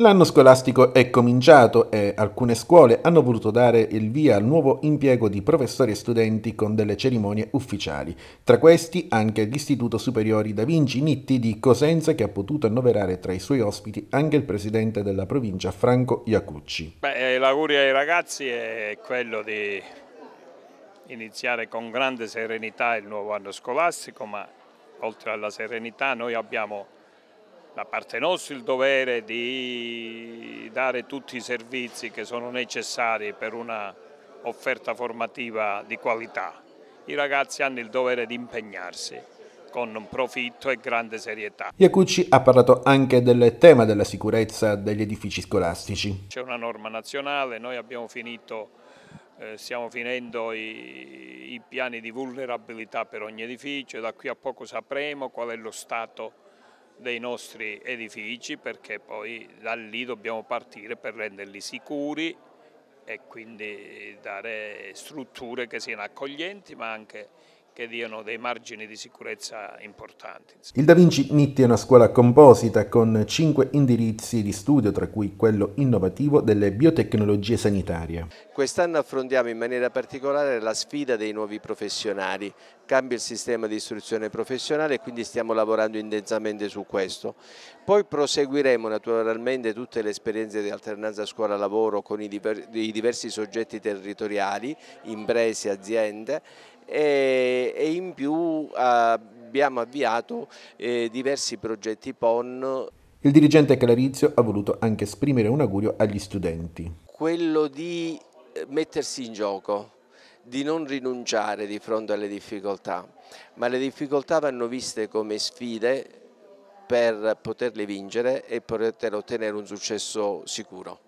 L'anno scolastico è cominciato e alcune scuole hanno voluto dare il via al nuovo impiego di professori e studenti con delle cerimonie ufficiali, tra questi anche l'Istituto Superiore Da Vinci Nitti di Cosenza che ha potuto annoverare tra i suoi ospiti anche il presidente della provincia Franco Iacucci. Beh, eh, l'augurio ai ragazzi è quello di iniziare con grande serenità il nuovo anno scolastico, ma oltre alla serenità noi abbiamo da parte nostra il dovere di dare tutti i servizi che sono necessari per una offerta formativa di qualità. I ragazzi hanno il dovere di impegnarsi con un profitto e grande serietà. Iacucci ha parlato anche del tema della sicurezza degli edifici scolastici. C'è una norma nazionale, noi abbiamo finito, eh, stiamo finendo i, i piani di vulnerabilità per ogni edificio, da qui a poco sapremo qual è lo stato dei nostri edifici perché poi da lì dobbiamo partire per renderli sicuri e quindi dare strutture che siano accoglienti ma anche che diano dei margini di sicurezza importanti. Il Da Vinci Nitti è una scuola composita con cinque indirizzi di studio, tra cui quello innovativo delle biotecnologie sanitarie. Quest'anno affrontiamo in maniera particolare la sfida dei nuovi professionali, cambia il sistema di istruzione professionale e quindi stiamo lavorando intensamente su questo. Poi proseguiremo naturalmente tutte le esperienze di alternanza scuola-lavoro con i diversi soggetti territoriali, imprese, aziende e, e in più abbiamo avviato eh, diversi progetti PON. Il dirigente Clarizio ha voluto anche esprimere un augurio agli studenti. Quello di eh, mettersi in gioco, di non rinunciare di fronte alle difficoltà, ma le difficoltà vanno viste come sfide per poterle vincere e poter ottenere un successo sicuro.